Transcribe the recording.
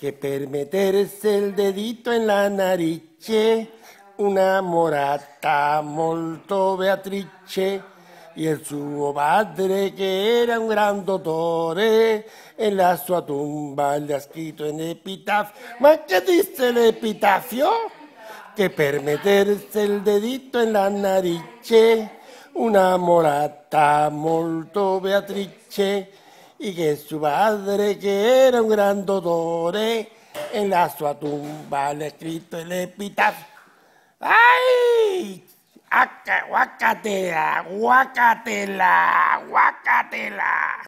que per meterse el dedito en la nariche, una morata molto Beatrice y el suo padre que era un gran dottore en la sua tumba le ha escrito en epitafio ma qué dice epitafio? Que per meterse el dedito en la nariche, una morata molto Beatrice y que su padre, que era un gran doctor, eh, en la su tumba le escrito el epitafio. ¡Ay! Aca, guacatela, guacatela, guacatela.